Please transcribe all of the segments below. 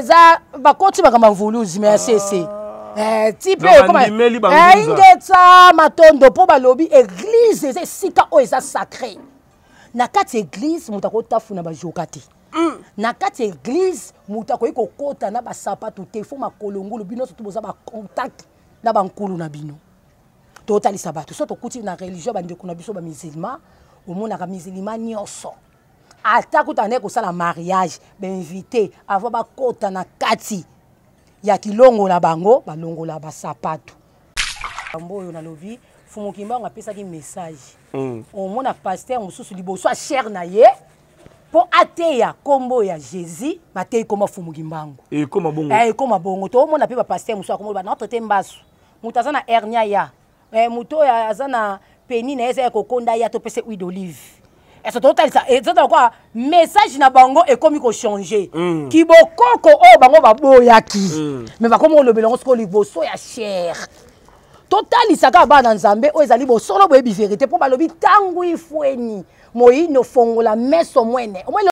eza bakoti baka mavuluzi me ya sese ingeta matondo mpo balobi eglize eza esika oyo eza sacré na kati eglize moto akotafuna bajoka te hmm. na kati eglize moto akoki kokɔta na basapatu te fo makolongolo bino sotu boza bacontact na bankulu na bino totalisa bato so tokuti na religio bandeko na biso bamisilema omonaka misilema nyonso ata kuta nde kosala mariage bainvite avant bakɔta na kati ya kilongola bango balongola basapato kambo oyo nalobi fumukimbango apesaki message omona hmm. paster mosusu liboso achere na ye mpo ateya nkombo ya jésus mateyi koma fumukimbango ekoma eh, bongo eh, toomona mpe bapaster mosusu akomo banaotre te mbasu moto aza na hernia ya eh, moto oyo aza na peni na ye eza ya kokonda ya topese huile d'olive ese totalisa ezotala kwa message na bango ekomi kochange mm. kibokoko oyo oh, bango baboyaki mm. me bakomi kolobela yango sikoyo liboso ya chere totalisaka bana nzambe oyo ezali bosolo boyebi verité mpo balobi ntango ifweni moyini ofongola meso mwene omwe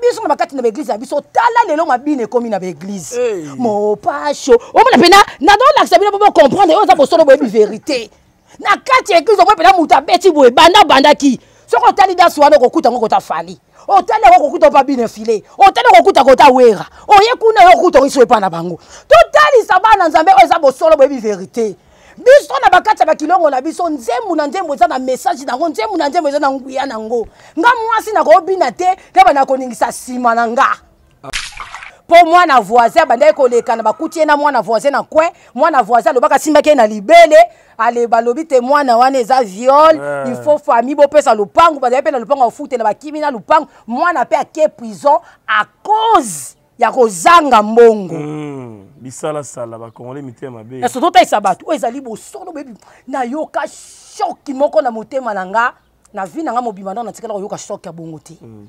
biso na bakati na baeglize na biso tala lelo mabina ekomi na baeglize hey. mopasho omona mpena nadolakisa bino mpo bocomprendre oyo eza bosolo boyebi verité na kati ya eglize omwe mpena moto abeti boye banda abandaki soki otali dasi wana okokuta ngo kotafali otali yango okokuta opa bino efile otali okokuta kotawera oye kuna oyo okokuta oiso epa na bango totalisa bana nzambe oyo eza bosolo boyebi verité biso na bakati ya bakilongo na biso nzembo na nzembo eza na message nango nzembo na nzembo eza na nguya nango nga mwasi nakobina te nga bana koningisa nsima na nga mpo mwana voisin abandaki koleka na bakuti ye na mwana voisin na coin mwana voisin alobaka asimbaki ye na libele ale balobi te mwana wana eza viol eh. il faut famille bopesa lopango bazali mpe na lopango afutela bakimi na lopango mwana mpe ake prison a cause ya kozanga mbongo mm. bisalasala bakongole mitema mabe surtout otalisa bato oyo ezali bosolo boyebi nayoka shoki moko na motema na nga na vi na nga mobima nao natikala koyoka shoki ya bongo te hmm,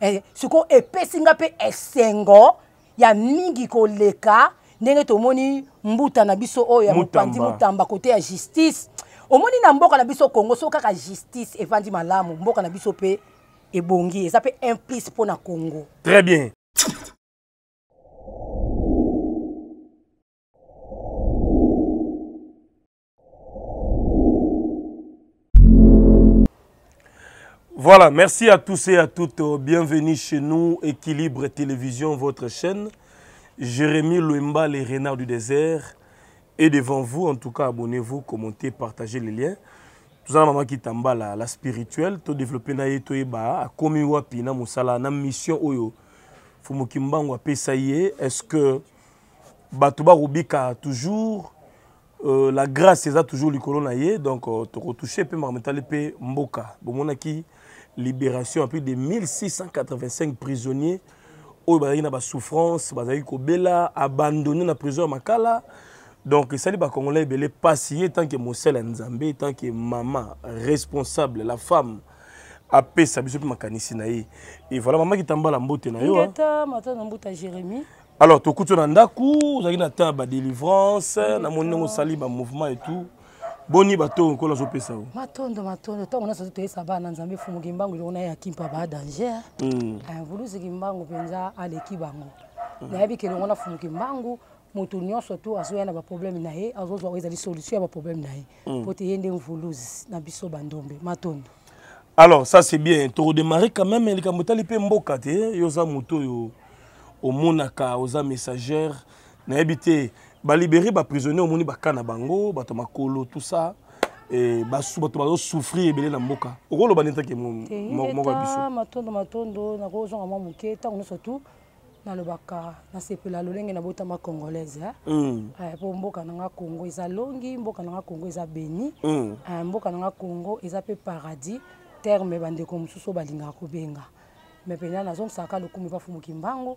eh, sikoyo epesi nga mpe esengo ya mingi koleka ndenge tomoni mbuta na biso oyo ya mopanzi mutamba kote ya justice omoni na mboka na biso congo so kaka justice evandi malamu mboka na biso mpe ebongi eza mpe implice mpo na congo très bien Voilà, merci à tous et à toutes. Euh, bienvenue chez nous, Équilibre Télévision, votre chaîne. Jérémy Louemba, les renards du désert. Et devant vous, en tout cas, abonnez-vous, commentez, partagez les liens. Tout ça, maman qui tamba la, la spirituelle, tout développer na toi eba, a komi wapi na musala, na mission oyo. Fumo kimbango pesaye, est-ce que Batouba Rubika toujours, euh, la grâce, c'est toujours le na donc, euh, te pe marmetale, pe mboka. Bon, mon libération à plus de 1685 prisonniers oyo bazalaki na a bazalaki abandonnés abandonné la prison à makala donc esali bacongolais ebele tant que Moselle mosele tant nzambe que maman, responsable la femme apesa biso mpe makanisi na ye evoila mama kitambala mbote na hein. Jérémy alors fait na ndako ozalaki na temps la badélivrance namoni ndenge un mouvement et tout boni batongo nkolo azopesa o matondo matondo ntango nyonso toyesa bana nzambe efumuki mbango eloko nayaki mpa badanger hmm. avuluzuki ah, mbango mpenza aleki bango nayebiki elongo nafumuki mbangu moto nyonso to azoya na baproblème na ye azozwa oyo ezali solution ya baproblème na ye hmm. mpo te ye nde mvuluzi na biso bandombe matondo alors ça c'est bien tokodemare quand même likambo etali mpe mboka te eh? yo oza moto oyo omonaka oza messagere nayebi te balibere baprisonnier omoni baka na bango bato makolo tout ça bato bazosouffrir ebele na mboka okoloba nini ntake moko ya biso matondo matondo nakozonga mwa moke ntango nyonso tu nalobaka nasepela lolenge nabotama congolaise eh. Hmm. Eh, po mboka nanga congo eza longi mboka nanga congo eza beni hmm. eh, mboka nanga congo eza mpe paradis terme bandeko mosusu oyo balingaka kobenga me mpenza nazongisaka lokumu ebafumuki mbango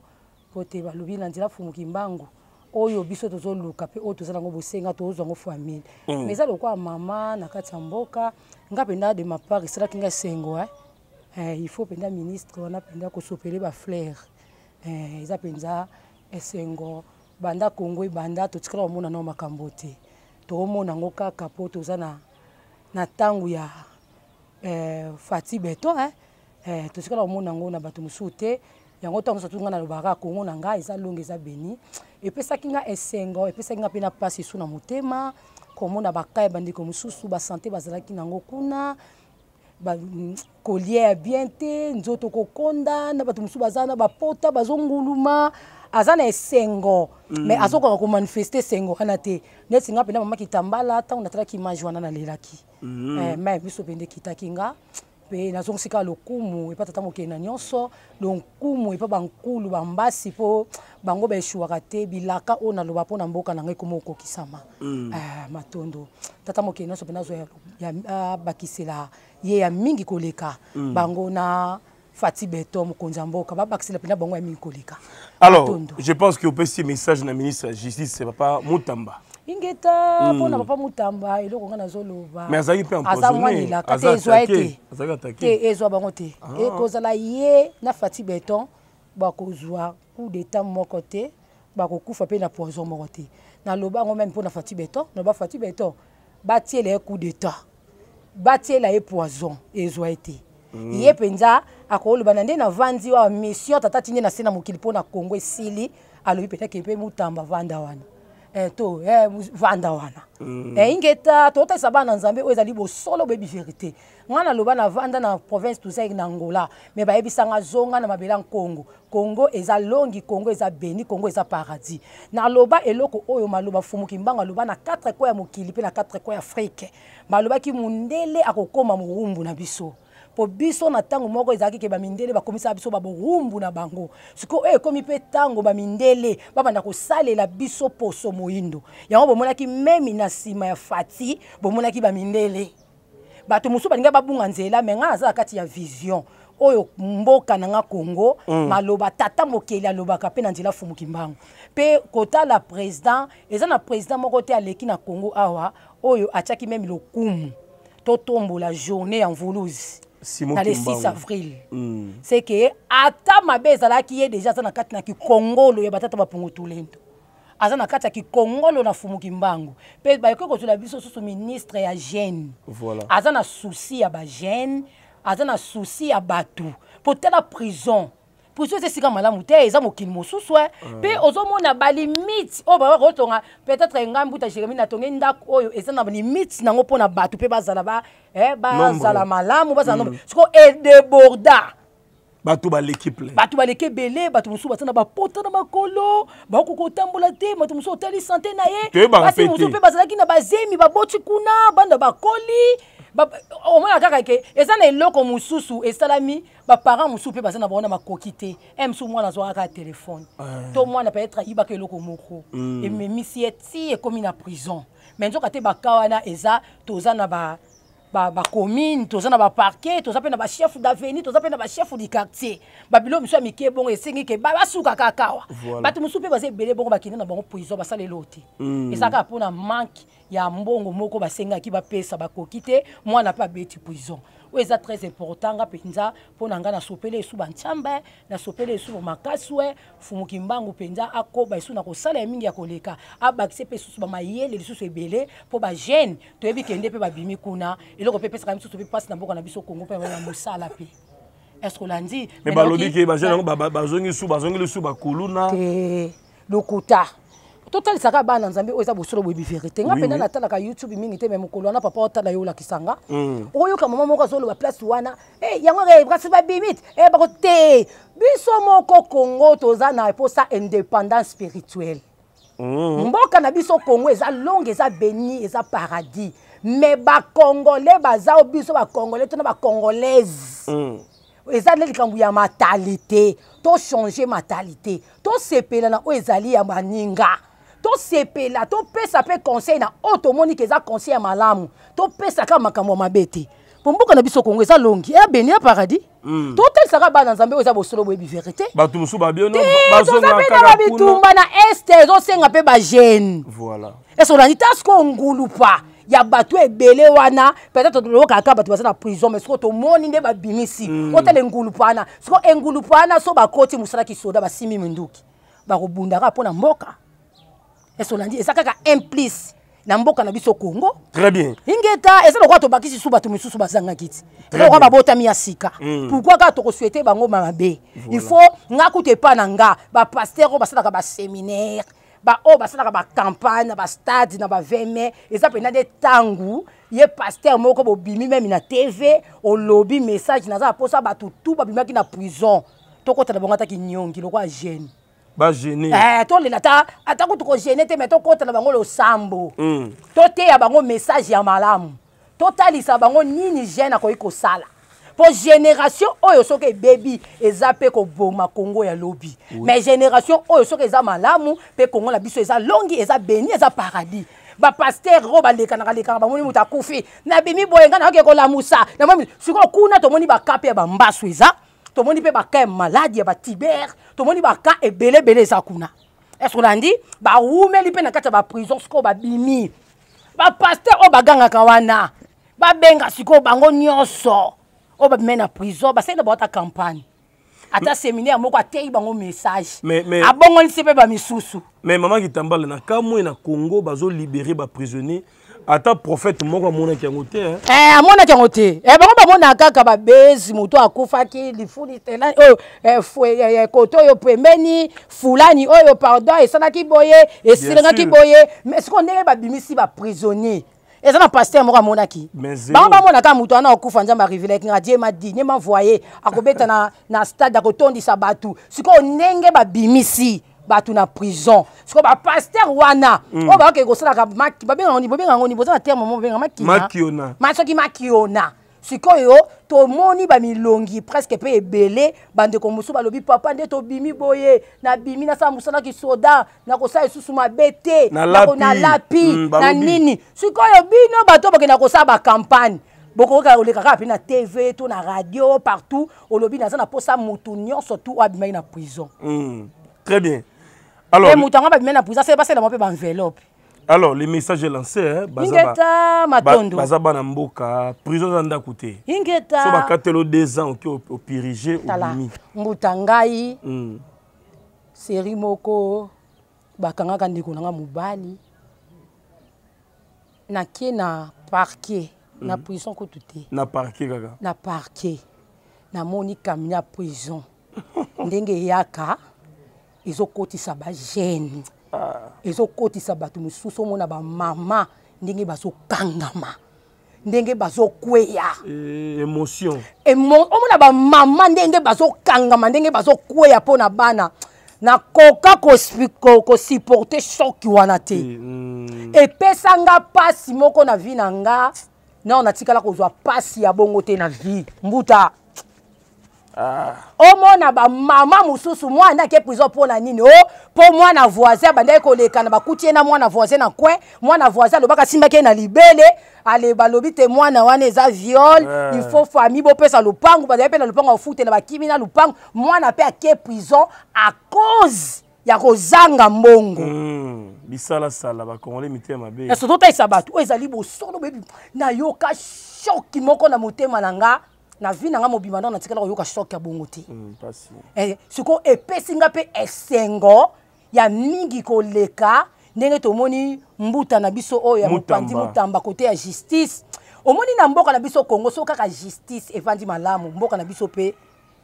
po te balobi na nzela afumuki mbango oyo biso tozoluka mpe oyo toza nango bosenga tozwa ngo famille mm. mais eza lokola mama na kati ya mboka nga mpenza de ma part esalaki nga esengo eh, il faut mpenza ministre wana mpenza kosopele baflaire eh, eza mpenza esengo banda kongo ebanda totikala komona nao makambo te tokomona yango kaka mpo toza na ntango ya eh, fati beto totikala komona yango na bato mosusu te yango ntango nyonso tunga nalobaka kaka kongo na ngai eza longe eza beni epesaki nga esengo epesaki nga mpe na mpasi esu na motema komona bakai bandeko mosusu basante bazalaki nango kuna kolia ya bien te nzoto kokonda na bato mosusu baza na bapota bazonguluma aza na esengo mm. mais azokoka komanifeste esengo wana te neti nga mpena mama kitambala ntango natalaki image wana nalelaki me mm. eh, biso mpe nde kitaki nga mpe nazongisika lokumu epa tata mokena nyonso lokumu epa bankulu bambasi mpo bango baeshuwaka te bilaka oyo naloba mpona mboka na ngai ekoma okokisama mm. ah, matondo tata mokena nyonso mpena azwa abakisela ah, ye ya mingi koleka mm. bango na fati beto mokonzi ya mboka babakisela mpena bango ya mingi koleka alors je pense que opesi message na ministre ya justice papa motamba ingeta hmm. mpona papa mutamba eloko ngai nazoloba aza mwanelaka te ezwa ye te ezwa bango te ah. ekozala ye na fati beton bakozwa coup d'état moko te bakokufa mpe na poison moko te naloba yango meme mpona fati beton naloba fati beton batiela ye coup d'état batiela ye poison ezwa ye te hmm. ye mpenza akoloba na nde navandi wawa mission tata tindi na se na mokili mpo na kongo esili alobi petake mpe mutamba vanda wana Eh, to eh, vanda wana mm. eh, ingeta totalisa bana nzambe oyo ezali bosolo boyebi verité ngai naloba na vanda na province tozaik na angola me bayebisanga zonga na mabela nkongo kongo eza longi kongo eza beni kongo eza paradis naloba eloko oyo maloba fumuki mbango aloba na 4 ko ya mokili mpe na 4 ko ya afrike balobaki mondele akokóma mowumbu na biso mpo biso na ntango moko ezalaki ke bamindele bakomisa biso baborumbu na bango sikoyo oyo ekomi mpe ntango bamindele babanda kosalela biso poso moyindo yango bomonaki memi na nsima ya fati bomonaki bamindele bato mosusu balingaki babunga nzela me ngai naza na kati ya vision oyo mboka na nga congo mm. maloba tata mokeli alobaka mpe na nzela fumuki mbango mpe kotala président eza na président moko te aleki na congo awa oyo atiaki meme lokumu totombola journée ya mvuluzi na le 6 avril mm. seke ata mabe ezalaki ye deja aza na kati na kikongolo ya batata bapungutulento aza na kati ya kikongolo na fumuki mbangu mpe bayoki kotula biso susu ministre ya gene voilà. aza na susi ya bagene aza na susi ya bato potala prison position eza esika malamu te eza mokili mosusu e eh. mpe ah. ozomona balimite oyo baba kotonga peut-être ngambi uta jérémi natonge ndako oyo eza na limite nango mpona bato mpe bazala eh, bazala malamu bazala nombre mm. sikoyo edeborda eh, bato baleki ple bato baleki ebele bato mosusu baza na bapota na makolo baokoka kotambola te bato mosusu otali sante na ye basi mosusu mpe bazalaki na bazemi baboti kuna banda bakoli omona kaka ke eza na eloko mosusu esalami baparent mosusu mpe baza na bango na makoki te e mosusu mwana azwaka kaka telefone to mwana peut-être ayibaka eloko moko ememisi ye ti ekómi na prison mais nzoka te baka wana eza toza na ba bacommune toza na baparquet toza mpe na bachef d'avenue toza mpe na bachef du quartier babilo misu ya mike bongo esengi ke basuka kaka awa bato mosusu mpe baza ebele bongo bakende na bango prison basalelo te hmm. ezalaka mpona manke ya mbongo moko basengaki bapesa bakoki te mwana mpe abeti prison oyo eza très important nga mpenza mpo na ngai nasopela esu bantyambe nasopela esu bomakaswe fumuki mbangu mpenza akoba esu na kosala ya mingi ya koleka abakise mpe susu bamayele lisusu ebele mpo bajeune toyebi kende mpe babimi kuna eloko mpe epesaka misusu mpe mpasi na mboka na biso kongo mpe na mosala mpe estce olandi me balobi ke bajeune yango bazongi su bazongi lisu bakulu na lokuta totalisaka bana nzambe oyo eza bosolo boyebi verité nga mpena natalaka youtube mingi te me mokolo wana papa otala yo olakisanga mm. okoyoka mama moko azoloba place wana eh, yango kasi babimite eh, bako te biso moko congo toza na mposa indépendance spirituelle mm. mboka na biso congo eza longe eza beni eza paradis me bacongolais baza o biso bacongolais to na bacongolaise mm. eza nde likambo ya matalité tochange matalité tosepela na oyo ezali ya baninga tosepela topesa mpe conseil na oyo tomoni ke eza conseil ya malamu topesaka makambo ya mabe te po mboka na biso kongo eza longi eya beni ya paradis hmm. totalisaka bana nzambe oyo eza bosolo boyebi verité bato mosusu babionotozapena babitumba na este ezosenga mpe bajeune ese olandi tasiko ngulupa ya bato ebele wana peut-être tolobokaka bato baza na prison mais soko tomoni nde babimisi hmm. otala engulupa wana soko engulupa wana so bakoti mosalaki soda basimi minduki bakobundaka mpo na mboka ese olandi eza kaka implice na mboka na biso congo très bien ingeta eza lokola tobakisi su bato misusu bazangaki ti lokola babotami ya sika mm. pourkui kaka tokosuete bango mabe il faut nga kuta epa na nga bapaster oyo basalaka baséminaire baoyo basalaka bacampagne na bastade na baveme eza mpena nde ntango ye paster moko bobimi meme na tv olobi message naza na mposa bato tu babimaki na prison tokotala bango ataki nyongi lokola jeune bagene eh, tolela ta atako tokozene te me tokotela bango losambo mm. toteya bango message ya malamu totalisa bango nini gene akoki kosala mpo génération oyo oh, soki ebebi eza mpe koboma kongo ya lobi oui. mais génération oyo oh, soki eza malamu mpe kongo na biso eza longi eza beni eza paradis bapaster oyo oh, balekanaka lekaka bamoni moto akufi nabimi boye ngai nayoki ekolamusa namoni sikoyo kuna tomoni bakape ya bambasu eza tomoni mpe baka ya maladi ya batibere tomoni baka ebelebele eza kuna ece olandi bawumeli mpe na kati ya baprison sikoyo babimi bapaster oyo bagangaka wana babenga sikoyo bango nyonso oyo babimi na prison basali na bawata campagne ata séminaire moko atei bango message abongolisi mpe bamisusu mais mama kitambala na kamwe na congo bazolibere baprisonnier ata prophète moko amonaki yango te eh, amonaki yango te eh, bango bamona kaka babezi moto akufaki lifuli telani oyo oh, eh, eh, eh, eh kote oyo pembeni fulani oyo pardon esalaki boye esilingaki boye mais sikoyo ndenge babimisi baprisonnier eza na paster moko amonaki bango bamonaka moto wana akufa nzambe arivilaki nga die madi nye mavoye akobeta na, na stade akotondisa bato sikoyo ndenge babimisi bato na prison siko bapaster wana mm. oyo bakokee kosalaka babengango ni boza na terme mo babenga makiona soki makiona sikoyo tomoni bamilongi presque mpe ebele bandeko mosusu balobi papa nde tobimi boye nabimi nasala mosalaki soda nakosala lisusu mabe te na lapi mm, na nini sikoyo bino bato bakenda kosala bakampagne bokoka oleka kaka mpe na tv to na radio partout olobi naza na mposa motu nyonso tu oyo abimaki na prison mm. très bien alors moto yango babime na prison asele basala mwa mpe baenveloppe alors le message est lancé ingeta matondo baza bana mboka prison eza ndako te ingeta so bakatelo 2 ans oki opirige obimi mbuta ngai hmm. seri moko bakangaka ndeko nanga mobali nakie na parquet na hmm. prison kutu te na parquet kaka na parquet namoni kamina prison ndenge eyaka ezokotisa bagene ah. ezokotisa bato mosusu omona bamama ndenge bazokangama ndenge bazokweya eh, émotion omona bamama ndenge bazokangama ndenge bazokweya mpona bana nakoka kosupporte soki wana te eh, hmm. epesanga mpasi moko na vi na nga nao natikala kozwa mpasi ya bongo te na vi mbuta Ah. omona bamama mosusu mwana ake prison mpona nini o oh, mpo mwana voisin bandaki kolekana bakuti ye na mwana voisin na coin mwana voisin alobaka asimbaki ye na libele ale balobi te mwana wana eza viol eh. ilfaut famille bopesa lopango bazali mpe na lopango afutela bakimi na lopango mwana mpe ake prison a cause ya kozanga mbongo hmm, bisalasala bakongole mitema mabe surtout otalisa bato oyo ezali bosono boyebi nayoka shoki moko na motema na nga na vi na nga mobima ntango natikalaka koyoka sok ya bongo te mm, sikoyo eh, epesi nga mpe esengo ya mingi koleka ndenge tomoni mbuta na biso oyo ya mopanzi motamba kote ya justice omoni na mboka na biso congo so kaka justice evandi malamu mboka na biso mpe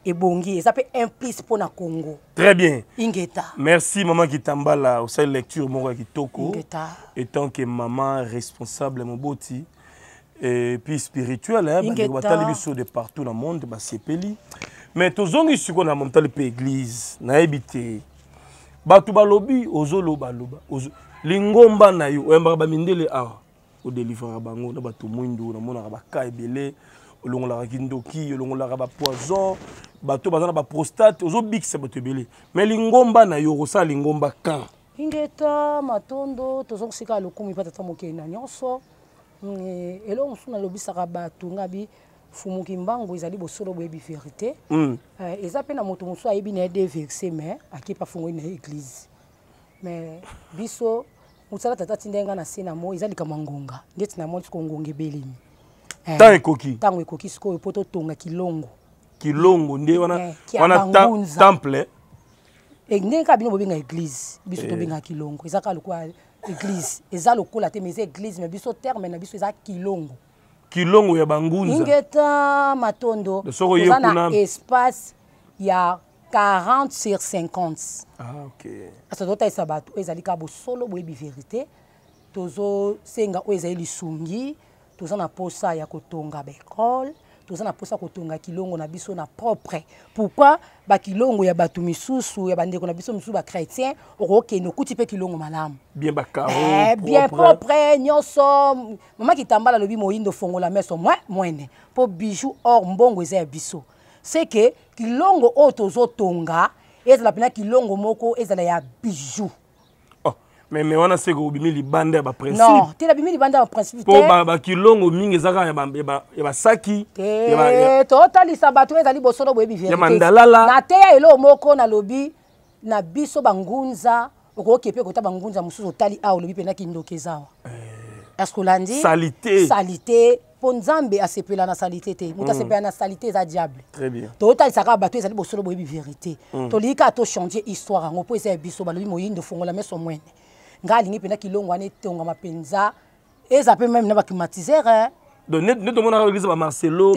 ebongi eza mpe implice mpo na congo très bien ingeta merci mama kitambala osali lecture moko ya kitoko ingeta etant ke mama responsable moboti puis spirituel bandeko batali biso de partout na monde basepeli mais tozongi sikoyo na motali mpe église nayebi te bato balobi ozoloba loba lingomba na yo oyambaka bamindele awa odelivraka bango na bato mwindu namonaka baka ebele olongolaka kindoki olongolaka bapoison bato baza na baprostate ozobikisa bato ebele mais lingomba na yo okosala lingomba kan ingeta matondo tozongisika lokumi mpa tata mokeli na nyonso Eh, eloko mosusu nalobisaka bato ngabi fumuki mbango ezali bosolo boyebi verité hmm. eh, eza mpe na moto mosusu ayebi na ye de verse mais akepa fungoli na ye église mais biso mosala tata ti ndenga na se na moi eza likamwa ngonga nde ti na moni sikoyo ngonga ebelemi eh, ntango ekoki ntango ekoki sikoyo mpo totonga kilongo kilongo nde wana temple ndenge kaka bino bobenga église biso tobengaka kilongo eza kaka lokwa église eza lokola te mais eza église me biso terme na biso eza kilongo kilongo ya bangunza ingeta matondo toza na espace ya 40 sur 50 ah, okay. kasi tozotalisa bato oyo ezali kaka bosolo boyebi vérité tozosenga oyo ezali lisungi toza na posa ya kotonga baekole toza na mposa kotonga kilongo na biso na propre pourkui bakilongo ya bato misusu ya bandeko na biso misusu bachrétien okokende okuti mpe kilongo malamu bien bakaro eh, bien propre nyonso mama kitambala alobi moyindo fongola meso mwe mwene mpo bijou or mbongo eza ya biso se ke kilongo oyo tozotonga ezala mpena kilongo moko ezala ya bijou mais mais wana seko obimi libanda ya baprincipe non te nabimi libanda ya baprincipe mpo bakilongo mingi eza kaka ya basaki totalisa bato ezali bosono boyebi ya mandalala nateya eloo moko nalobi na biso bangunza okoyoki mpe kota bangunza mosusu otali awa olobi mpena kindoki eza awa parceke eh, olandi salite salite mpo nzambe asepela na salite te moto mm. asepela na salite eza diable totalisa kaka bato ezali bosolo boyebi vérité mm. tolingi kaka tochange histoire yango mpo eza ya biso balobi moyindo fongola meso mwene ngai alingi mpenza kilongwana etongama mpenza eza mpe meme na baclimatisere nde tomonaka eglise bamarcelo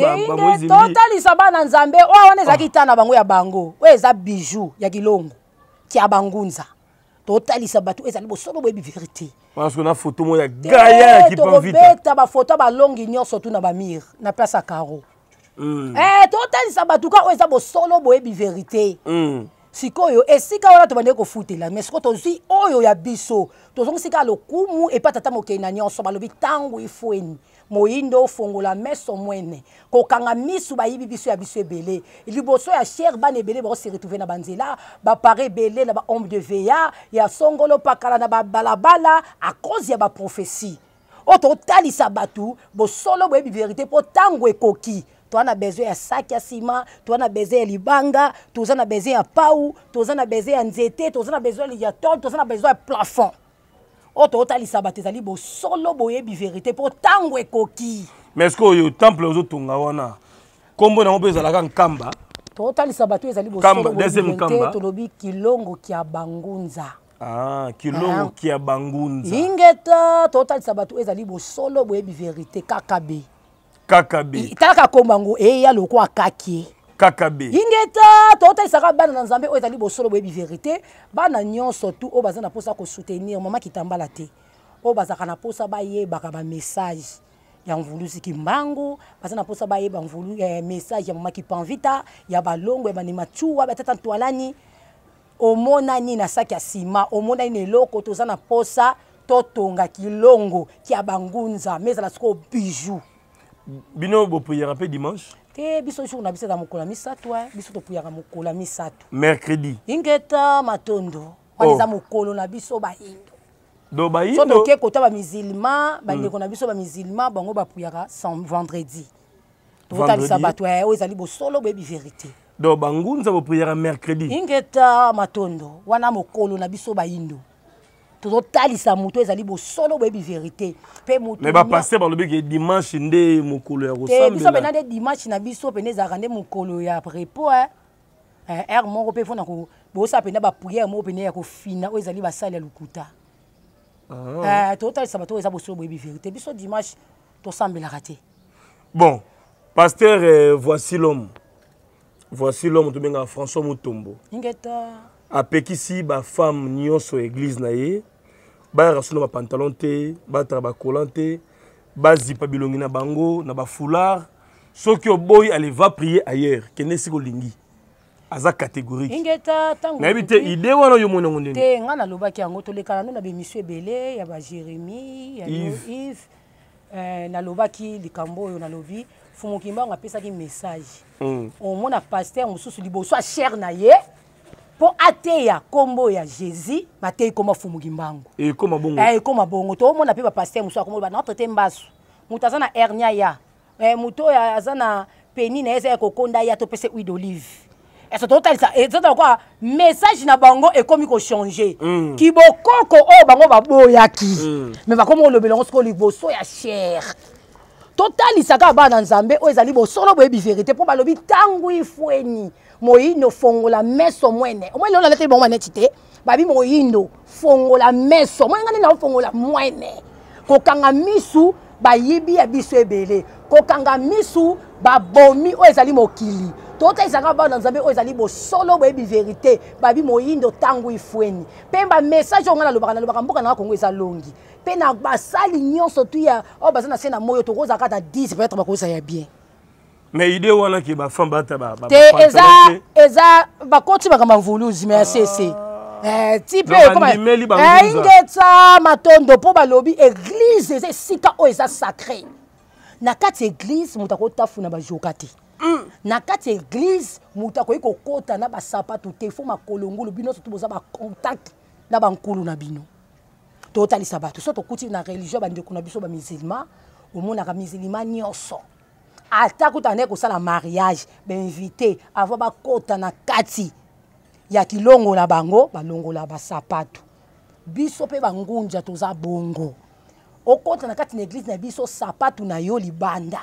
totalisa bana nzambe oyo wana ezalaki ah. ta na bango ya bango oyo eza bijou ya kilongo kya bangunza totalisa bato ezali bosolo boyebi verité tokobeta bafoto ya balongi nyonso tu na bamire na place ya caro hmm. eh, totalisa bato ka oyo eza bosolo boyebi verité mm. sikoyo esika eh, wana tobandeki kofutela mais sikoyo tozwi oyo ya biso tozongisika lokumu epata ata mokili na nyonso balobi ntango efweni moyindo ofongola meso mwene kokanga misu bayibi biso ya biso ebele liboso ya shere bana ebele bakoseretrouve na banzela bapare ebele na bahombe de veya ya songolo pakala na babalabala akozi ya baprofesi oyo totalisa bato bosolo boyebi verité mpo ntango ekoki toza na besoin ya saki ya nsima toza na besoin ya libanga toza na besoin ya pau toza na besoin ya nzete toza na besoin ya tol toza na besoin ya plafond oyo tootalisa bato ezali bosolo boyebi verité mpo ntango ekoki mais ce que oyo temple ozotonga wana nkombo nango mpe ezalaka nkamba totalisa bato ezali bosoloboyebitolobi kilongo kya bangunza Ah, kilongo ah. kya bangunza ingeta totalisa bato ezali bosolo boyebi verité kaka be kakabe kaka kombango eya loko akaki ye kaka be ingeta totalisaka bana na nzambe oyo ezali bosolo boyebi verité bana nyonso tu oyo baza na mposa kosoutenir mama kitambala te oyo bazalaka na mposa bayebaka bamessage ya mvulusi kimbangu baza na mposa bayeba eh, message ya mama kipanvita ya balongo ya banematuwa batata ntwalani omonani na saki ya nsima omonani na eloko toza na mposa totonga kilongo kya bangunza mezala sikoyo bijou bino bopuyaka mpe dimanche te biso jour na biso eza mokolo ya misato eh. biso topuyaka mokolo ya misato mercredi ingeta matondo oh. wana eza mokolo na biso bayindo do bayindo so toke kota bamisilma bandeko hmm. na biso bamisilma bango bapuyaka vendredi tokotalisa bato eh. oyo ezali bosolo boyebi verité do bangunza bopuyaka mercredi ingeta matondo wana mokolo na biso bayindo tozotalisa moto ezali bosolo boyebi verité mpe motomais bapaster balobiki dimanche nde mokolo ya kosambbiso mpena nde dimanche na biso mpena ezalaka nde mokolo ya repo eh, aire moko mpe mpona bosala mpena bapriere moko mpena ya kofina oyo ezali basali ya lokuta ah. eh, totalisa bato oyo eza bosolo boyebi verité biso dimanche tosambelaka te bon paster eh, voici l'homme voici l'homme tobengaka françois motombo apekisi bafemme nyonso eglize na ye bayaka so na bapantalon te batala bakolan te bazipa bilongi na bango na bafoulard soki oboyi aleva prier ailleurs kende esika olingi aza catégoriquenayebi te ide wana yo monango ndene nga nalobaki yango tolekana no na bemisio ebele ya bajérémi ya yves eh, nalobaki likambo oyo nalobi fumokimbango apesaki message hmm. omona paster mosusu liboso ashere na ye mpo ateya nkombo ya jésus mateyi koma fumuki mbangu ekoma bongo eh, ekoma bongo toomona mpe bapaster mosusu akomoli banotre te mbasu moto aza na hernia ya eh, moto oyo aza na peni na ye eza ya kokonda ya topesa huile d'olive eso eh, totalisa ezotala kwa message na bango ekomi kochange mm. kibokoko oyo bango baboyaki mm. me bakomi kolobela yango sikoyo liboso ya chere totalisaka bana nzambe oyo ezali bosolo boyebi verité mpo balobi ntango ifweni moyindo fongola meso mwene omwe lelo naleteli bango maneti te babi moyindo fongola meso mwe nga nde naofongola mwene kokanga misu bayibi ya biso ebele kokanga misu babomi oyo ezali mokili totalisaka bana nzambe oyo ezali bosolo boyebi verité babi moyindo ntango efweni mpe bamessage oyo ngai nalobaka nalobaka mboka nanga kongo eza longi mpe na basali nyonso tu ya oyo baza na se na moi oyo tokozala kata 10 peut-être bakozala ya bien mais idée wana ke bafan bata te eza eza bakoti bakamba mvuluzi mais ya sese ti mpe ingeta matondo mpo balobi église eza esika oyo oh, eza sacré na kati église moto akotafuna bajoka te hmm. na kati église moto akoki kokɔta na basapato te fo makolo ngulu bino so to boza bacontact na bankulu na bino totalisa bato so tokuti na religion bandeko na biso bamisilma omonaka misilima nyonso ata kuta ndenge kosala mariage bainvite avant bakɔta na kati ya kilongola bango balongola basapato biso mpe bangunja toza bongo okɔta na kati na eglize na biso sapatu na yo libanda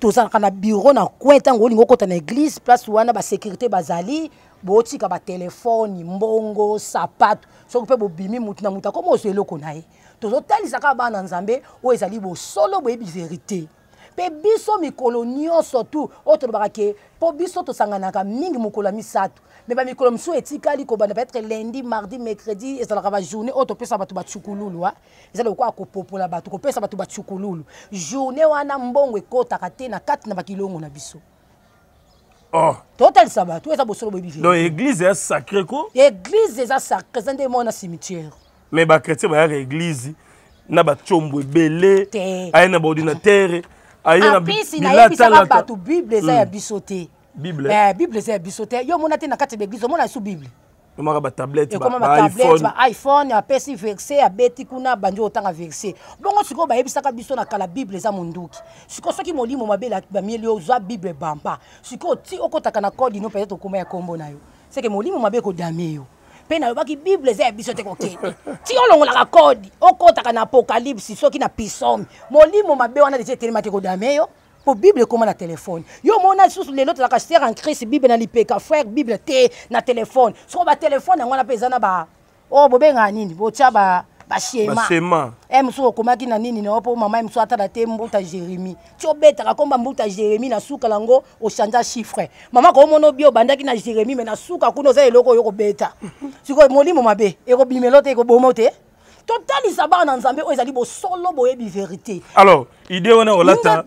tozalaka na biro na coin ntango olingi okɔta na eglize place wana basécurité bazali botika batelefone mbongo sapatu soki mpe bobimi mutu na mutu akoma ozwa eloko na ye tozotalisa kaka bana nzambe oyo ezali bosolo boyebi verité mpe biso mikolo nyonso tu oyo tolobaka ke mpo biso tosanganaka mingi mokolo ya misato me bamikolo mosusu etikali kobanda peut-être lundi mardi mercredi ezalaka bajournée oyo topesa bato batsukululu a ah. ezala lokola kopopola bato kopesa bato batsukululu journée wana mbongo ekotaka te na kati na bakilongo na biso Oh. totalisa bato eza bosolo boyebido église ya sacré ko église eza sacré eza nde mona cimetière mais bakretien bayaka église na bacombo ebele aye na baordinatere apesi na ye bisaka bato bible eza ya biso te bible eza ya biso te yo omona te na kati ya baeglize omona yesu bible omaka batablette baiphone apesi verse abeti kuna bandi kotanga verse bongo sikoyo bayebisaka biso na kala bible eza monduki sikoyo soki molimo mabele bamieli ozwa bible bamba sikoyo ti okotaka na kodino mpenza tokoma ya nkombo na yo seke molimo mabe kodame yo mpe nayobaki bible eza ya biso te kokende ti olongolaka kode okɔtaka na apokalypse soki na pisome molimo mabe wana deja etelemaki kodame yo mpo bible ekóma na telefone yo mona lisusu lelo tozalaka ser en christ bible na lipeka frère bible te na telefone soko batelefone yango wana mpe eza na ba o oh, bobengaa nini botya ba bashema e eh, mosusu okomaki na nini nao mpo mama ye mosusu atala te mbuta jérémi ti obetaka komba mbuta jérémi na suka yango ochange chiffre mama koomona obie obandaki na jérémi me na suka kuna oza eloko oyo kobeta sikoyo molimo mabe ekobimelo te ekobomo te totalisa bana na nzambe oyo ezali bosolo boyebi verité alors idée wana olata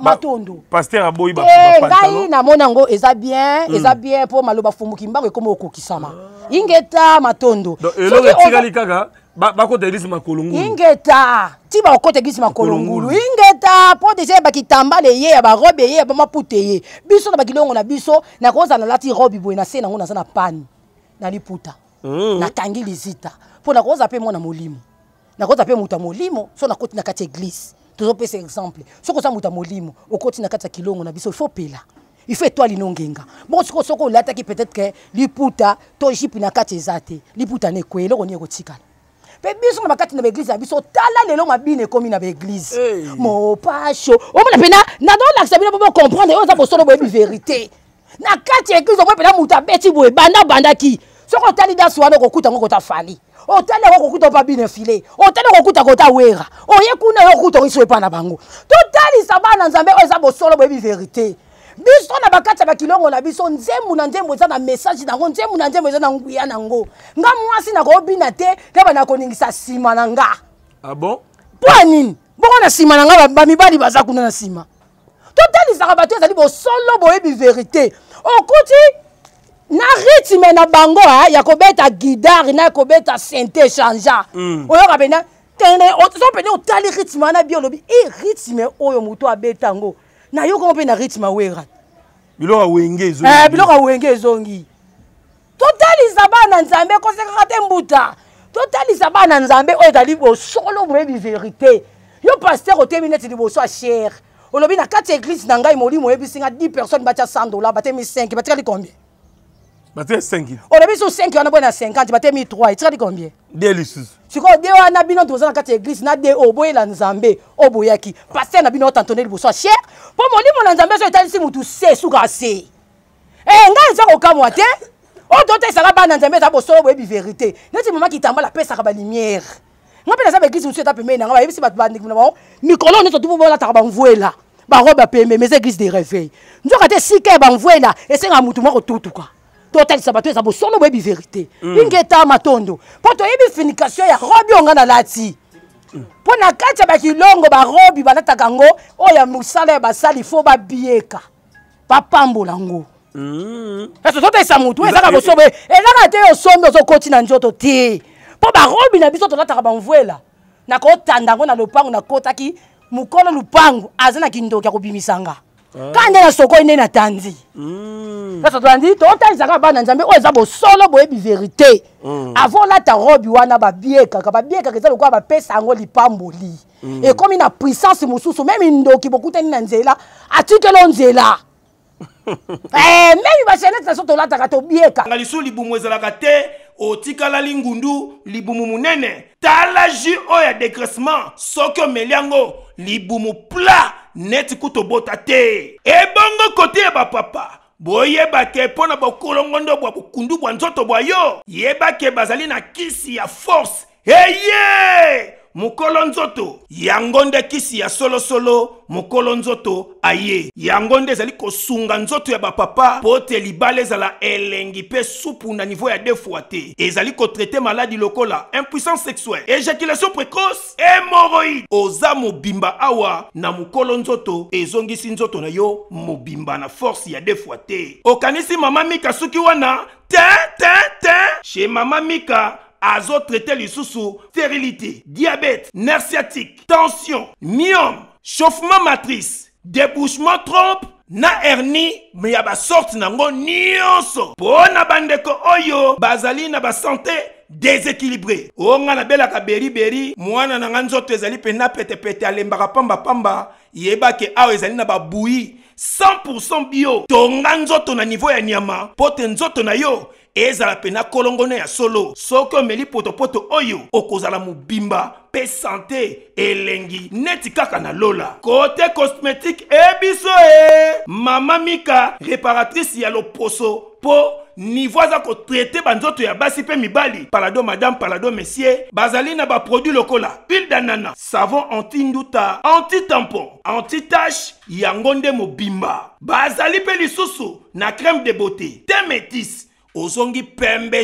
matondo paster aboyi eh, ngai namoni yango eza bien hmm. eza bien mpo maloba fumuki mbango ekoma okokisama ah. ingeta matondo eloko etikali kaka bakota elise makolongulu ingeta ti bakota elise makolongulu ingeta mpo deja ye bakitambala eye ya barobe eye ya bamaputa eye biso na bakilongo na biso nakozala nalati robe boye na se nango naza na pani na liputa hmm. nakangi lizita mpo nakoza mpe mwana molimo nakoza mpe moto ya molimo so nakoti na kati ya eglise tozopesa exemple soki oza moto ya molimo okoti na kati ya kilongo na biso ifo pela ifo etwali nongenga bongo sikoyo soki olataki peut-être ke liputa to jipe na kati eza te liputa na ekwe eloko nini ekotikala mpe biso na bakati na baeglize na biso tala lelo mabina ekómi na baeglize mopasho omona mpena nazolakisa bino mpo bocomprendre oyo eza bosono boyebi verité na kati ya eglize omoi mpena moto abeti boye banda bandaki soki otali dasi wana okokuta ngo kota fali otali yango okokuta opa bino efile otali okokuta kota wera oye kuna oyo okokuta oiso epa na bango totalisa bana nzambe oyo eza bosolo boyebi verité biso na bakati ya bakilongo na biso nzembu na nzembo eza na message nango nzembu na nzembo eza na nguya nango nga mwasi nakobina te keba nakoningisa nsima na nga abon ah mpo ya nini bongo na nsima na nga bamibali baza kuna na nsima totalisaka bato ezali bosolo boyebi verité okuti na rythme na bango ya kobeta guidare na kobeta synté changea hmm. oyoka mpena tene so mpene otali rythme wana bi olobi i rythme oyo motu abeta yango mm. nayokango mpe na rythme awera biloko awenge eh, biloko awenge ezongi totalisa bana nzambe ekosekaka te mbuta totalisa bana nzambe oyo ezali bosolo boyebi verité yo paster otemi neti liboso ya chere olobi na kati ya eglise na ngai molimo oyebisinga 10 personnes batya 100 dollar batemi 5 batikali combien batye 5 olobi so 5 wana boye na 50 batemi 3 etikali combien de lisusu sikoyo de wana bino toza na kati ya eglize na de oyo boyela nzambe oyo boyaki paster na bino otantone liboso ya chere mpo molimo na nzambe so etalisi motu se suka se e ngai eza kokamwa te oyo totesaka bana nzambe eza bosolo boyebi verité neti mama kitambala apesaka balimière nga mpe naza baeglize mosusu eta pembeni nanga bayebisi bato bandimi na bango mikolo nyonso tupu bolataka bamvuela barobe ya pembe mais eza eglize de réveil nzoka te sika ya bamvuela esengaka motu moko tutuka totalisa bato eza bosono boyebi verité lingi mm. eta matondo mpo toyebi finikation ya robi onga nalati mpo mm. na kati ya bakilongo barobi balataka yango oyo ya mosala ya basali fo babieka bapambola yango eso totalisa motu ezaka boso boye ezaka te osombi ozokoti na nzoto te mpo barobi na biso tolataka bamvwela nakotanda yango na lopango nakotaki mokolo lupango aza na kindoki ya kobimisa nga ka nde nasokoyi nde natanzi nyonso tolandi totalisaka bana nzambe oyo oh, eza bosolo boyebi verité hmm. avant olata robi wana babiekaka babiekaka eza lokola bapesa yango lipamboli hmm. ekómi na puissance mosusu meme ndoki bokutani na nzela atikelo nzela eh, meme bashenete na so tolataka tobiekanga lisusu libumu ezalaka te otikalali ngundu libumu monene tala ju oyo ya dégressement soki omeli yango libumu plat neti kutobota te ebongo kote ya papa. papa. ke PONA na bokolongondo bwa bokundu bwa nzoto bwa yo yeba ke bazali na kisi ya force Mukolonzoto, nzoto yango kisi ya solo solo, nzoto aye Yangonde nde ezali nzoto ya papa mpo te libala ezala elengi pe supu na niveau ya defwa te ezali kotraite maladi lokola impuissance sexuelle éjaculation précoce Hémorroïde oza bimba awa na mokolo nzoto ezongisi sinzoto na yo bimba na force ya defwa te kanisi mama mika wana te te te chez mama mika azotraite sou stérilité diabète nerf tension myome chauffement matrice débouchement trompe na hernie me yaba sorte nango nyonso mpo na bandeko oyo bazali na santé déséquilibré o nga beri beri. mwana na pe nzoto ezali pete petepete pamba yeba yebake awa ezali na babuyi 100% bio tonga ton na niveau ya nyama pote nzo na yo ezala pena kolongone ya solo soki meli potopoto oyo okozala mobimba mpe sante elengi netika kaka na lola kote cosmétique ebiso e mama mika réparatrice ya Po mpo ko aza kotraite banzoto ya basi mi mibali palado madame palado messier bazali na baproduit lokola huile danana savon anti induta anti-tampon anti-tache yango nde mobimba bazali mpe lisusu na crème de beauté te métise ozongi pembe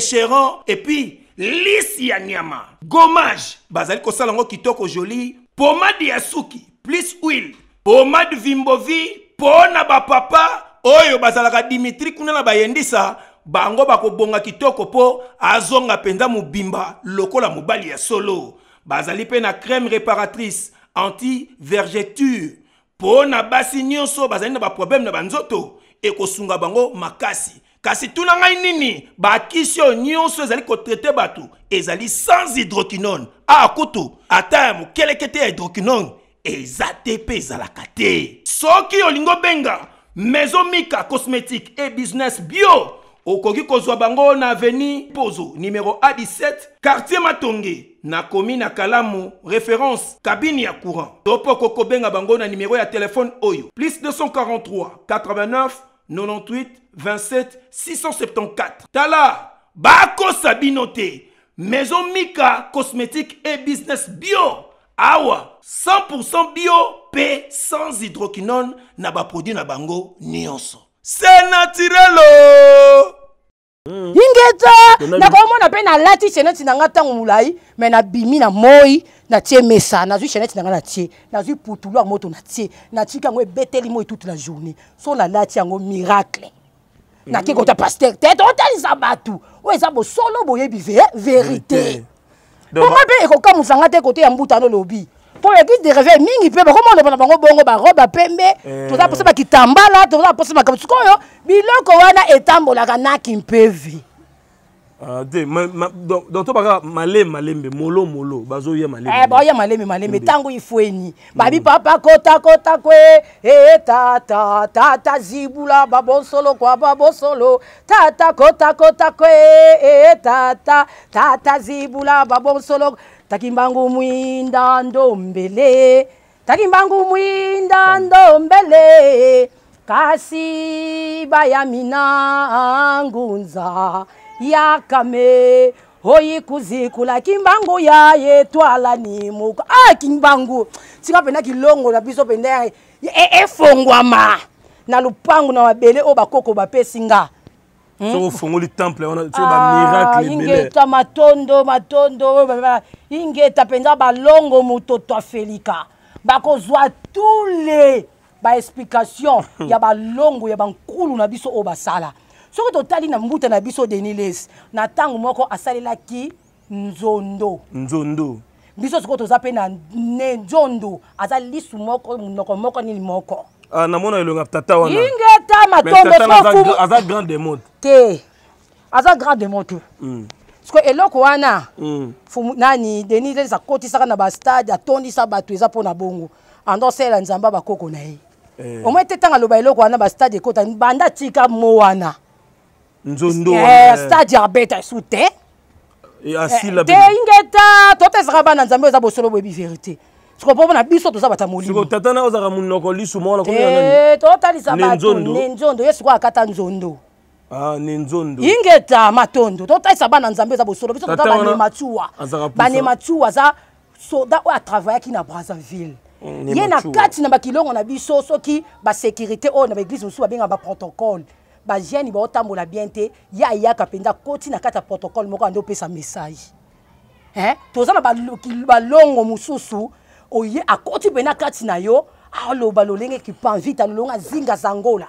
et puis lisi ya nyama gommage bazali kosala kitoko joli pomade yasuki, plus huile pomade vimbovi Pona na papa, oyo bazalaka dimitri kuna na bayendisa bango bakobonga kitoko po, azonga mpenza mobimba lokola mobali ya solo bazali mpe na crème réparatrice anti vergeture pona na basi nyonso bazali na na banzoto ekosunga bango makasi kasi tuna ngai nini bakisi se zali ezali kotraite batu, ezali sans hydroquinone a kutu a ya kele te hydroquinone eza te So soki l'ingo benga, maison mika cosmétique et business bio ko kozwa bango na aveni pozo numéro a17 quartier matonge na komi kalamu référence cabine ya courant Topo koko benga bango na numéro ya téléphone oyo plus 243 89 98 27 674. Tala, Bako Sabinote, Maison Mika Cosmétique et Business Bio. Awa, 100% bio P. sans hydroquinone na ba produit na bango nyonso. C'est naturel. Hmm. ingeta nakomona mpe nalati chenete na nga ntango molai me nabimi na moi natie mesa nazwi chenete na nga natie nazwi putulu ya moto natie natika yango ebeteli moi toute la journée so nalati yango miracle hmm. nakei kota paster te totalisa bato oyo eza bosolo boyebi verité eh, bonga mpe ekokamusanga te kote ya mbutano lobi po église de réveil mingi mpe bakomonda na bango bongo baroba pembe eh. toza posa bakitambala toza posa makambo sikoyo biloko wana etambolaka na kimpevi te ah, donc tobaka malemi malembe molo molo bazoya malembaoya eh, malembe malembe ntango ifweni mm. babi papa kotakota kwe eh, tata tata zibula babosolo kwa babosolo tata kotakota kwe tata tata zibula babosolo takimbanga umwinda ndombele takimbanga umwinda ndombele kasi bayamina ngunza yakame hoyi kuzikula kimbangu yaye etwala ni muka a ah, kimbangu singapenda kilongo na biso penda efongwama na lupangu na mabele oyo bakoko bapesi nga e, e, Hmm? soko ofongoli temple wana soko bamiracle ah, ingeta matondo matondo oyo ingeta mpenza balongo moto twafelika bakozwa tous les baexplication hmm. ya balongo ya bankulu na biso oyo basala soki totali na mbuta na biso denilesi na ntango moko asalelaki nzondo nzondo biso sikoyo toza mpe na ne nzondo aza lisu moko monoko moko nini moko ah, namona elonga tata wana inge ta matombe fofuru aza grand de mode te aza grand de mode hmm. parceke eloko wana hmm. nani denis denis akotisaka na bastade atondisa bato eza mpona bongo andosala nzambe bakoko na ye omoi eh. te ntango aloba eloko wana bastade ekota banda tika mo wana eh, eh. stade arbeta esu te te ingeta totezaka bana nzambe eza bosolo boyebi verité sikopomona biso toza bato ya molimotatana ozalaka monoko lisu moko totalisa batone nzondo ye sikoyo akata nzondo ah, ne nzondo ingeta matondo totalisa bana nzambe eza bosolo biso tota banematuwa banematuwa aza soda oyo atravaillaki na brazzaville mm, ye na kati na bakilongo na biso soki basécurité oyo na baeglise mosusu babengaka baprotocole bagene baotambola bien te ye ayaka mpenza koti na kati ya protocole moko ande opesa message toza na balongo mosusu ba oye akoti mpe na kati na yo aloba lolenge kipanvita lolongo azinga zangola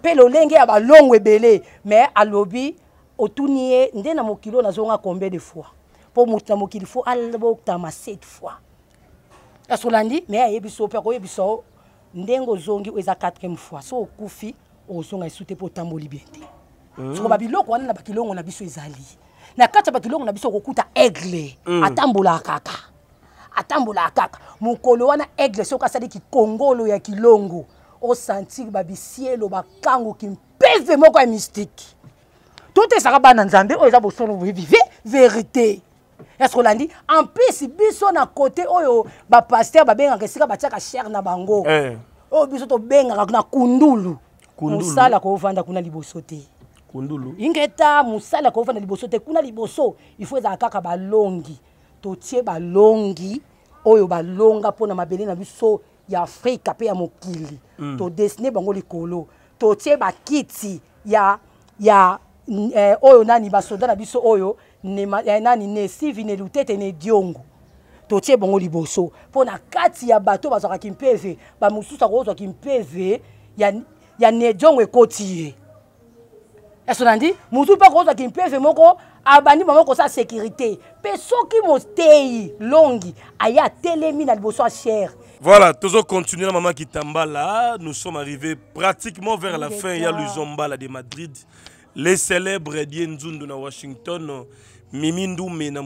mpe lolenge ya balongo ebele me alobi otuni ye nde na mokili oyo nazonga combien de fois mpo moto na mokili fo alobotama 7 fois kasi olandi me ayebi so mpe akoyebisa o ndenge ozongi oyo eza 4e fois so okufi ozonga esu te mpo otamboli bien te soko hmm. babiloko wana na bakilongo na biso ezali na kati ya bakilongo na biso okokuta aigle hmm. atambolaka kaka atambolaka kaka mokolo wana aigle soki asali kikongolo ya kilongo osentir babisielo bakangoki mpeve moko ya mystike totesaka bana nzambe oyo eza bosolo boyebive verité yaske olandi en plus biso na kote oyo bapaster babengaka esika batiaka chere na bango eh. oyo biso tobengaka na kundulu mosala kovanda kuna liboso te kundulu ingeta mosala kovanda liboso te kuna liboso ifo ezalaka kaka balongi totie balongi oyo balonga mpona mabele na biso ya afrika mpe ya mokili mm. todesine bango likolo totie bakiti ya, ya eh, oyo nani basoda na biso oyo nema, eh, nani nesivi nelutete nediongo totie bango liboso mpo na kati ya bato bazwakaki mpeve bamosusu akozwaki mpeve ya, ya nediongo ekoti ye moko ah, bah, sécurité Voilà, toujours continuer maman là. Nous sommes arrivés pratiquement vers la fin. Il y a le de Madrid, les célèbres Dienzundu na Washington, Mimindou Mena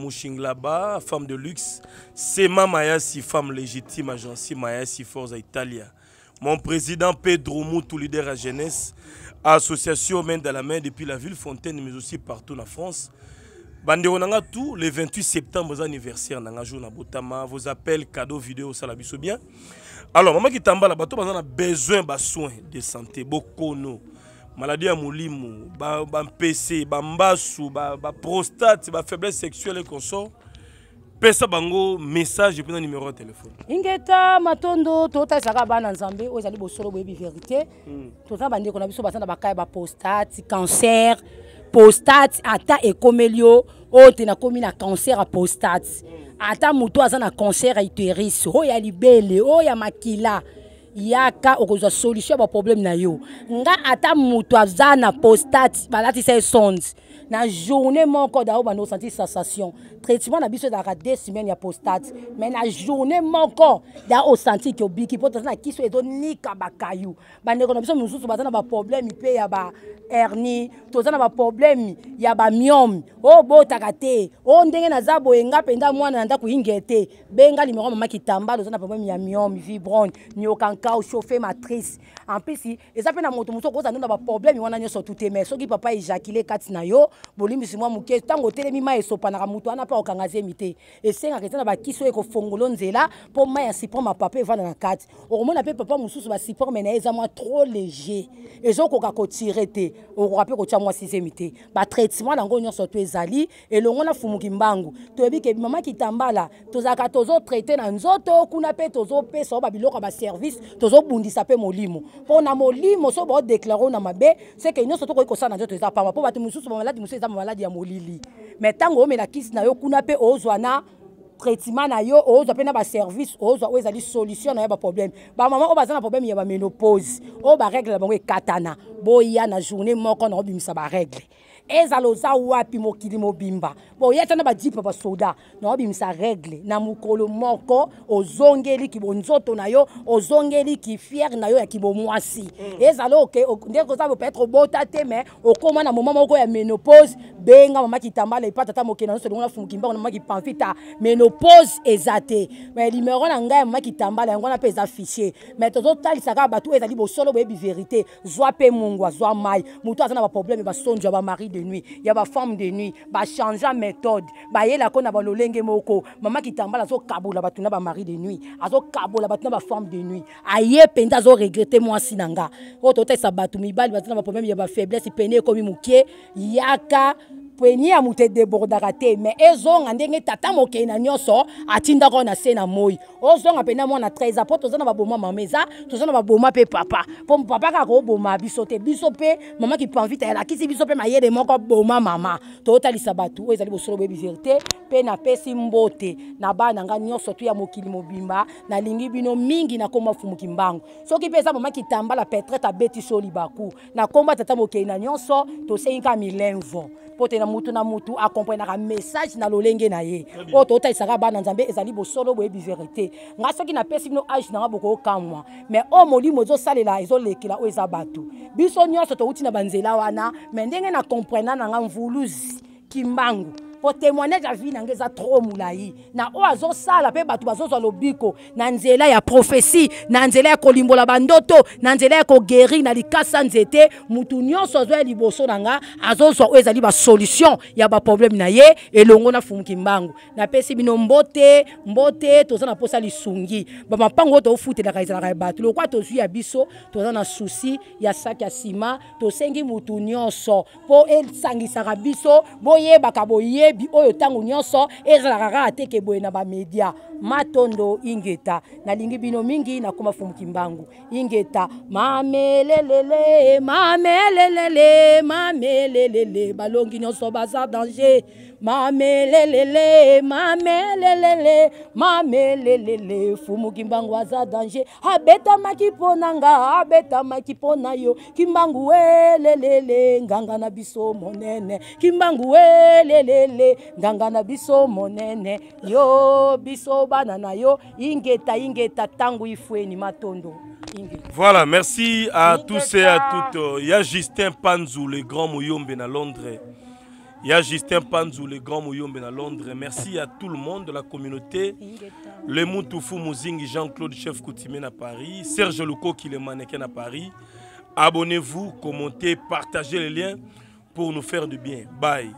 bas femme de luxe, Sema Mayasi, femme légitime, agence Mayasi Forza Italia. Mon président Pedro Moutou, leader à jeunesse, association main dans la main depuis la ville Fontaine, mais aussi partout en France. on a tout le 28 septembre vos anniversaire nanga jour na vos appels cadeaux vidéo ça l'habille bien. Alors maman qui tamba la bato a besoin ba soins de santé beaucoup maladie maladies à ba ba PC ba ba, prostate ba faiblesse sexuelle et consort pesa bango message mpena numéro ya telefone ingeta matondo totalisaka bana nzambe oyo ezali bosolo boyebi vérité hmm. tozana bandeko na biso baza na bakaya bapostate cancer prostate ata ekomeli yo oyo te nakomi na cancer ya prostate hmm. ata motu aza na cancer ya uteris oyo ya libele oyo ya makila yaka okozwa solution ya baproblème na yo nga ata motu aza na prostate balatisa ye sonde na journée moko dayo bana osenti sensation traitement na biso ezalaka deux semaines ya prostate mais na journée moko da osenti ke obiki mpo toza na kiso ezonika bakayu bandeko na biso mosusu baza na baproblème mpe ya bahernie toza na baproblème ya bamiome obotaka te o ndenge naza boyenga mpenza mwana na ndako yinge te benga limero mama kitambala oza na problème ya miome vibrone miokankao chauffe matrice en plus eza mpe na moto mosusu okozwa ndo na baproblème wana nyonso tute mai soki papa éjacule kati na yo bolimbisi mwa moke ntango otelemi mai esopanaka moto wana mpe akokanga zemi te esengaka eza na bakisi oyo ekofongolo nzela mpo mai ya siprome ya papa evanda na kati okomona mpe papa mosusu basiprome na ye eza mwa trop léger ezokoka kotire te okoka mpe kotia mwa sizemi te batraitement yango nyonso to ezali elongo na fumuki mbangu toyebi ke mama kitambala tozalaka tozotraite na nzoto kuna mpe tozopesa o babiloko ya baservice tozobundisa mpe molimo mpona molimo so baodeklare na mabe seke nyonso tokoki kosala na nzoto eza pamba mpo bato mosusu bamaladi mosusu eza bamaladi ya molili mai ntango omela kisi na yo kuna mpe ozwa na traitement na yo ozwa mpe na baservice ozwa oyo ezali solution na yo baproblème bamama oyo baza na problème ya baménopause oyo barègle na bango ekatana boya na journée moko na obimisa barègle ezala oza wapi mokili mobimba bo oya tana badipe basoda na obimisa regle na mokolo moko ozongeli kibonzoto na yo ozongeli kifiere na yo ya kibomwasi mm. ezala ndenge oza peut-être obota te mais okóma na moma moko ya ménopause benga mama kitambala epata ata mokena nyonso elongo na fumuki mbango na mama kipamfita ménopause eza te mais limero na ngai ya mama kitambala yango wana mpe eza fichier mais tozotalisa kaka bato oyo ezali bosolo boyebi verité zwa mpe mungwa zwa mai motu aza na baproblème basonjwa bamari de nuit ya forme de nuit la méthode maman na balolenge moko mama kitambala la batuna ba mari de nuit la batuna na forme de nuit aye mpenza azoregrete asinanga na nga sa batuna bato mibali baza na problème ya bafaiblesse comme ekomi mokie yaka peni ya moto edebordaka te me ezonga ndenge tata mokei na nyonso atindaka oyo na se na moi ozonga mpena mwana tre eza mpo toza na baboma mama eza toza na baboma mpe papa mpo papa kaka oboma biso te biso mpe mama kipanvita elakisi biso mpe mayele moko boma mama totalisa bato oyo ezali bosolo boyebi verité mpe napesi mbote na bana nga nyonso tu ya mokili mobimba nalingi bino mingi na komba fumuki mbangu soki mpe eza mama kitambala petrete abeti so libaku na komba tata mokei na nyonso tosengi ka milemvo mpo tena motu na motu akomprenaka message na lolenge na ye oyo totalisaka bana nzambe ezali bosolo boyebi verité ngai soki napesi bino age nanga bokokamwa mais oyo molimo ezosalela ezolekela oyo eza bato biso nyonso touti na banzela wana mais ndenge na komprena nanga mvuluzi kimbangu po témoignage ya vie na ngai eza trop molai na oyo azosala mpe bato bazozwa lobiko na nzela ya prophesie na nzela ya kolimbola bandoto na nzela ya kogerir na likasa nzete motu nyonso azwa ya liboso na nga azozwa oyo ezali basolution ya baproblème na ye elongo na fumuki mbangu napesi bino mbote mbote toza na mposa lisungi bamampango oyo tofutelaka ezalaka ya bato lokwa tozwi ya biso toza na susi ya saki ya nsima tosengi motu nyonso mpo esangisaka biso boyebaka boye boyebi oyo ntango nyonso ezalaka kaka teke boye na bamedia matondo ingeta nalingi bino mingi nakoma fumuki mbangu ingeta mamelelele mamelelele mamelelele balongi nyonso baza danger mamelelele mamelelele mamelelele fumuki mbangu aza danger abetamaki mpo na nga abetamaki mpo na yo kimbangu elelele nganga na biso monene kimbangu elelele Voilà, merci à tous et à toutes. Il y a Justin Panzou, le grand mouillon à Londres. Il y a Justin Panzou, le grand mouillon à Londres. Merci à tout le monde de la communauté. Le Moutoufou Mouzing, Jean-Claude Chef coutumier à Paris. Serge Louko qui le mannequin à Paris. Abonnez-vous, commentez, partagez les liens pour nous faire du bien. Bye.